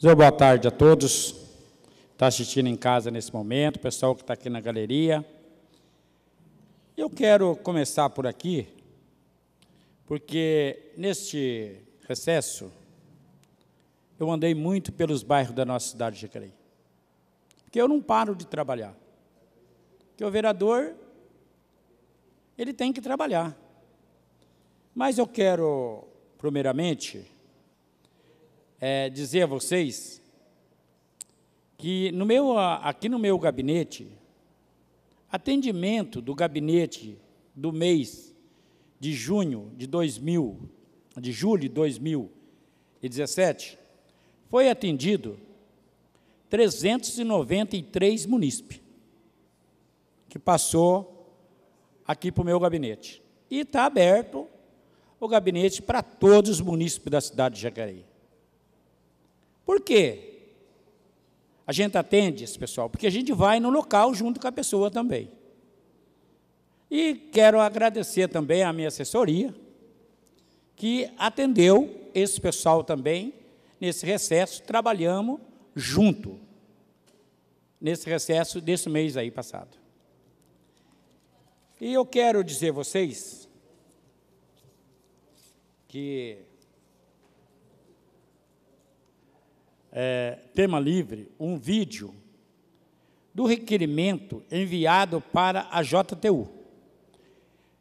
Zé, boa tarde a todos que está assistindo em casa nesse momento, pessoal que está aqui na galeria. Eu quero começar por aqui, porque neste recesso eu andei muito pelos bairros da nossa cidade de Jacareí, porque eu não paro de trabalhar. Porque o vereador ele tem que trabalhar. Mas eu quero, primeiramente, é, dizer a vocês que no meu, aqui no meu gabinete, atendimento do gabinete do mês de junho de 2000, de julho de 2017, foi atendido 393 munícipes que passou aqui para o meu gabinete. E está aberto o gabinete para todos os munícipes da cidade de Jacareí. Por quê? A gente atende esse pessoal, porque a gente vai no local junto com a pessoa também. E quero agradecer também à minha assessoria, que atendeu esse pessoal também nesse recesso, trabalhamos junto nesse recesso desse mês aí passado. E eu quero dizer a vocês que é, tema livre, um vídeo do requerimento enviado para a JTU,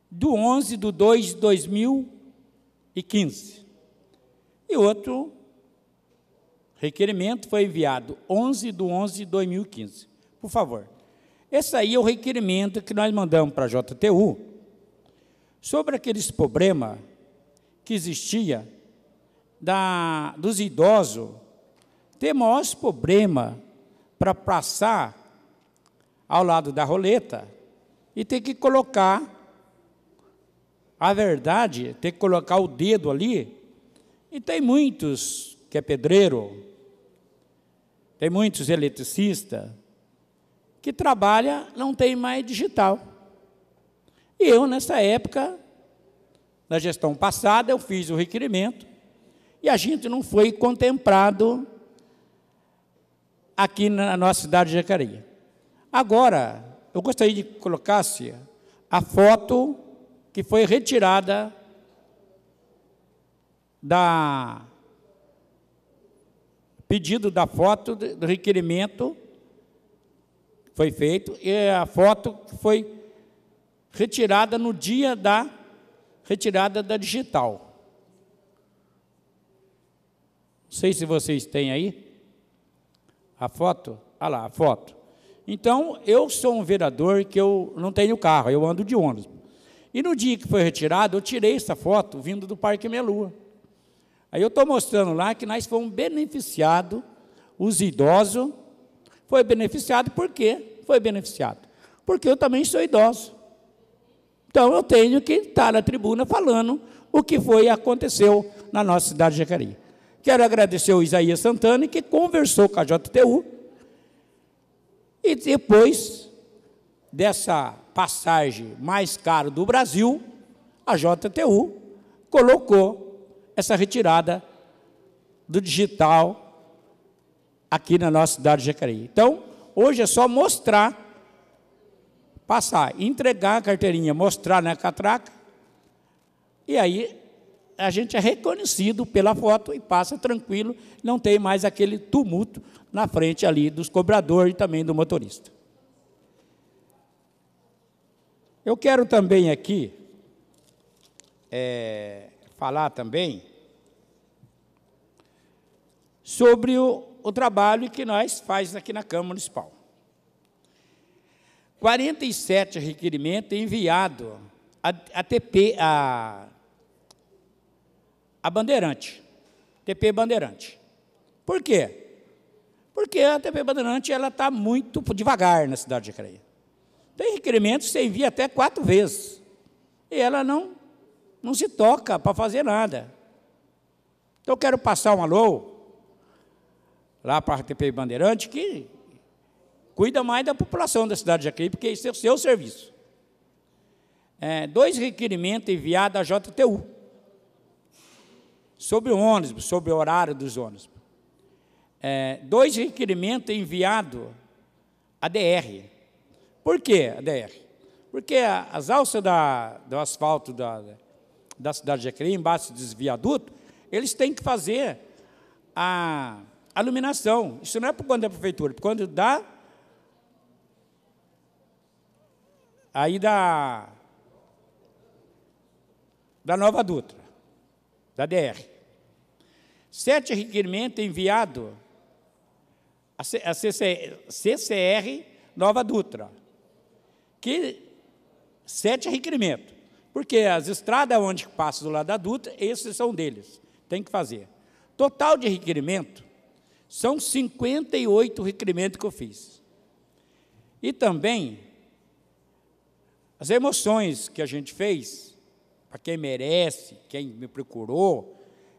do 11 de 2 de 2015. E outro requerimento foi enviado 11 de 11 de 2015. Por favor. Esse aí é o requerimento que nós mandamos para a JTU sobre aqueles problemas que existia da, dos idosos ter maiores problemas para passar ao lado da roleta e ter que colocar a verdade, ter que colocar o dedo ali. E tem muitos que é pedreiro, tem muitos eletricistas que trabalha não tem mais digital. E eu nessa época, na gestão passada, eu fiz o requerimento e a gente não foi contemplado aqui na nossa cidade de Jacareí. Agora, eu gostaria de que colocasse a foto que foi retirada da pedido da foto do requerimento foi feito e a foto foi retirada no dia da retirada da digital. Não sei se vocês têm aí. A foto? Olha ah lá, a foto. Então, eu sou um vereador que eu não tenho carro, eu ando de ônibus. E no dia que foi retirado, eu tirei essa foto vindo do Parque Melua. Aí eu estou mostrando lá que nós fomos beneficiados, os idosos, foi beneficiado por quê? Foi beneficiado. Porque eu também sou idoso. Então eu tenho que estar na tribuna falando o que foi e aconteceu na nossa cidade de Jacareí. Quero agradecer ao Isaías Santana, que conversou com a JTU. E depois dessa passagem mais cara do Brasil, a JTU colocou essa retirada do digital aqui na nossa cidade de Jacareí. Então, hoje é só mostrar, passar, entregar a carteirinha, mostrar na catraca, e aí a gente é reconhecido pela foto e passa tranquilo, não tem mais aquele tumulto na frente ali dos cobradores e também do motorista. Eu quero também aqui é, falar também sobre o, o trabalho que nós faz aqui na Câmara Municipal. 47 requerimentos enviado a, a TP, a a Bandeirante, TP Bandeirante. Por quê? Porque a TP Bandeirante ela está muito devagar na cidade de Acreia. Tem requerimentos que você envia até quatro vezes. E ela não, não se toca para fazer nada. Então eu quero passar um alô lá para a TP Bandeirante que cuida mais da população da cidade de Acreia, porque esse é o seu serviço. É, dois requerimentos enviados à JTU sobre o ônibus, sobre o horário dos ônibus. É, dois requerimentos enviados à DR. Por quê, a DR? Porque as alças da, do asfalto da, da cidade de Acre, embaixo dos viadutos, eles têm que fazer a, a iluminação. Isso não é por quando é a prefeitura, é por quando dá. Aí da. Da Nova Dutra da DR. Sete requerimento enviado à CCR Nova Dutra. Que sete requerimentos. Porque as estradas onde passa do lado da Dutra, esses são deles. Tem que fazer. Total de requerimento são 58 requerimentos que eu fiz. E também as emoções que a gente fez quem merece, quem me procurou,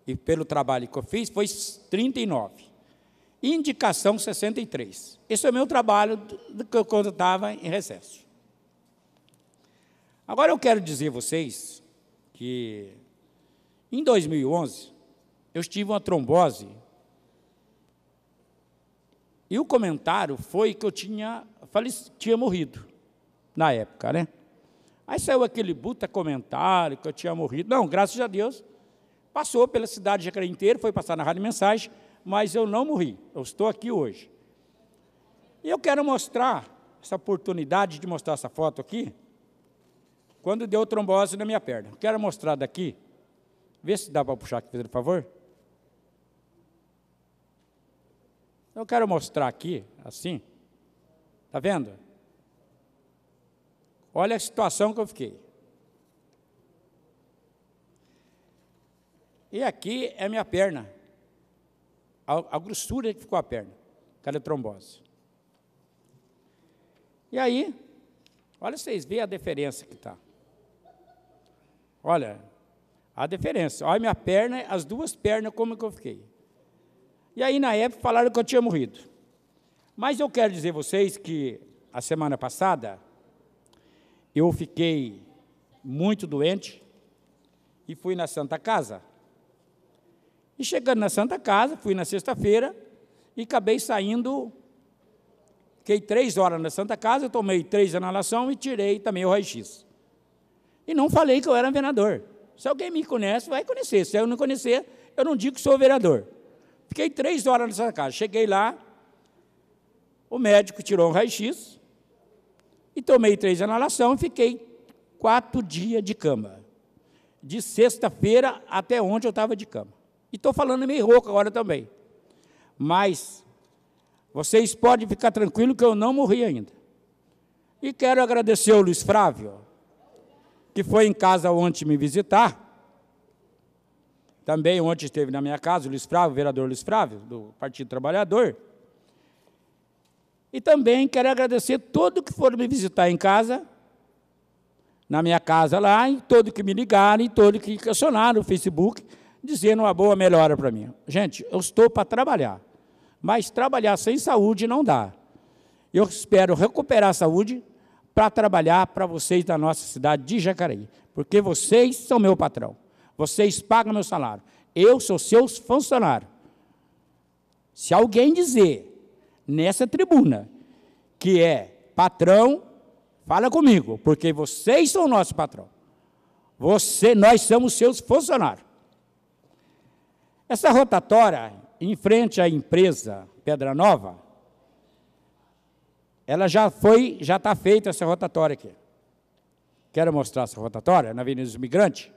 e pelo trabalho que eu fiz, foi 39. Indicação 63. Esse é o meu trabalho do que eu, estava em recesso. Agora eu quero dizer a vocês que em 2011 eu tive uma trombose e o comentário foi que eu tinha, faleci, tinha morrido na época, né? Aí saiu aquele buta comentário que eu tinha morrido. Não, graças a Deus. Passou pela cidade de Jacareí inteira, foi passar na rádio mensagem, mas eu não morri. Eu estou aqui hoje. E eu quero mostrar essa oportunidade de mostrar essa foto aqui. Quando deu trombose na minha perna. Quero mostrar daqui. Vê se dá para puxar aqui, por favor. Eu quero mostrar aqui, assim. Tá vendo? Olha a situação que eu fiquei. E aqui é a minha perna. A, a grossura que ficou a perna, aquela trombose. E aí, olha vocês veem a diferença que está. Olha, a diferença. Olha minha perna, as duas pernas, como que eu fiquei. E aí, na época, falaram que eu tinha morrido. Mas eu quero dizer a vocês que a semana passada, eu fiquei muito doente e fui na Santa Casa. E chegando na Santa Casa, fui na sexta-feira e acabei saindo. Fiquei três horas na Santa Casa, tomei três inalação e tirei também o raio-x. E não falei que eu era vereador. Se alguém me conhece, vai conhecer. Se eu não conhecer, eu não digo que sou vereador. Fiquei três horas na Santa Casa. Cheguei lá, o médico tirou um raio-x, e tomei três inalação e fiquei quatro dias de cama. De sexta-feira até onde eu estava de cama. E estou falando meio rouco agora também. Mas vocês podem ficar tranquilos que eu não morri ainda. E quero agradecer ao Luiz Frávio, que foi em casa ontem me visitar. Também ontem esteve na minha casa, o Luiz Frávio, o vereador Luiz Frávio, do Partido Trabalhador. E também quero agradecer todo que foram me visitar em casa, na minha casa lá, e todo que me ligaram, e todo que questionaram no Facebook, dizendo uma boa melhora para mim. Gente, eu estou para trabalhar, mas trabalhar sem saúde não dá. Eu espero recuperar a saúde para trabalhar para vocês da nossa cidade de Jacareí, porque vocês são meu patrão, vocês pagam meu salário, eu sou seus funcionário. Se alguém dizer nessa tribuna, que é patrão, fala comigo, porque vocês são nosso patrão. Você, nós somos seus funcionários. Essa rotatória em frente à empresa Pedra Nova, ela já foi, já está feita essa rotatória aqui. Quero mostrar essa rotatória na Avenida dos Migrantes,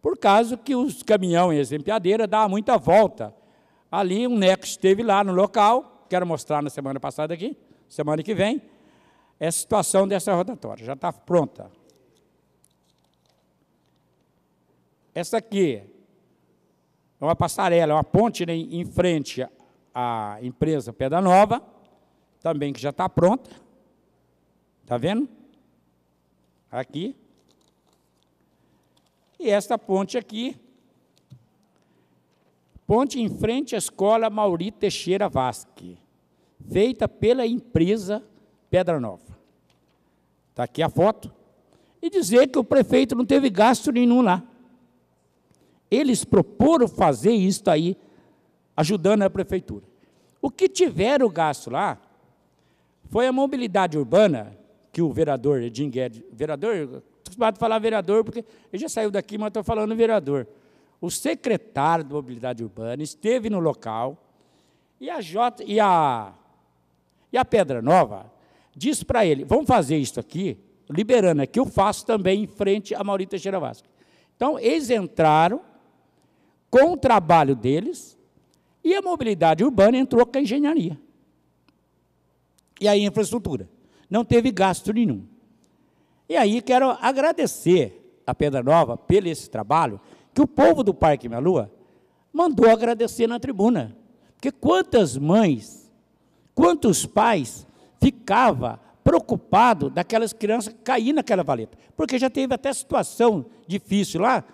por causa que os caminhões e as empilhadeiras davam muita volta. Ali um neco esteve lá no local, quero mostrar na semana passada aqui, semana que vem, é a situação dessa rotatória, já está pronta. Essa aqui é uma passarela, é uma ponte né, em frente à empresa Pedra Nova, também que já está pronta. Está vendo? Aqui. E esta ponte aqui Ponte em frente à escola Mauri Teixeira Vasque, feita pela empresa Pedra Nova. Está aqui a foto. E dizer que o prefeito não teve gasto nenhum lá. Eles proporam fazer isso aí, ajudando a prefeitura. O que tiveram gasto lá foi a mobilidade urbana, que o vereador Edinho Guedes, vereador, acostumado a falar vereador, porque ele já saiu daqui, mas estou falando vereador. O secretário de Mobilidade Urbana esteve no local e a, J, e a, e a Pedra Nova disse para ele: vamos fazer isso aqui, liberando aqui, eu faço também em frente a Maurita Teixeira Então, eles entraram com o trabalho deles e a mobilidade urbana entrou com a engenharia. E a infraestrutura. Não teve gasto nenhum. E aí, quero agradecer a Pedra Nova pelo esse trabalho que o povo do Parque Minha Lua mandou agradecer na tribuna. Porque quantas mães, quantos pais ficava preocupado daquelas crianças cair naquela valeta. Porque já teve até situação difícil lá,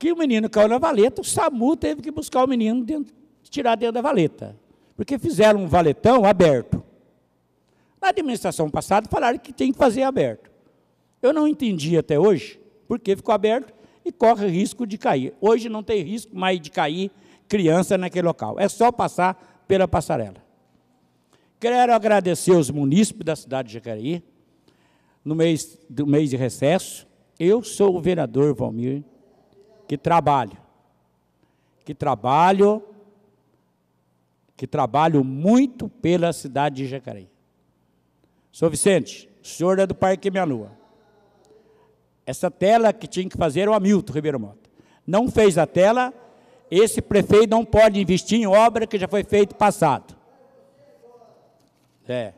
que o menino caiu na valeta, o SAMU teve que buscar o menino dentro, tirar dentro da valeta. Porque fizeram um valetão aberto. Na administração passada falaram que tem que fazer aberto. Eu não entendi até hoje por que ficou aberto e corre risco de cair. Hoje não tem risco mais de cair criança naquele local. É só passar pela passarela. Quero agradecer os munícipes da cidade de Jacareí, no mês, do mês de recesso. Eu sou o vereador Valmir, que trabalho, que trabalho, que trabalho muito pela cidade de Jacareí. Sou Vicente, senhor é do Parque Minha Lua. Essa tela que tinha que fazer o Hamilton Ribeiro Mota. Não fez a tela, esse prefeito não pode investir em obra que já foi feita passado. É.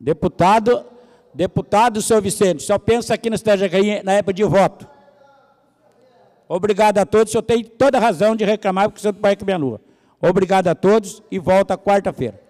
Deputado, deputado, seu Vicente, só pensa aqui na cidade de na época de voto. Obrigado a todos, o senhor tem toda a razão de reclamar, porque o senhor do me Menua. Obrigado a todos e volta quarta-feira.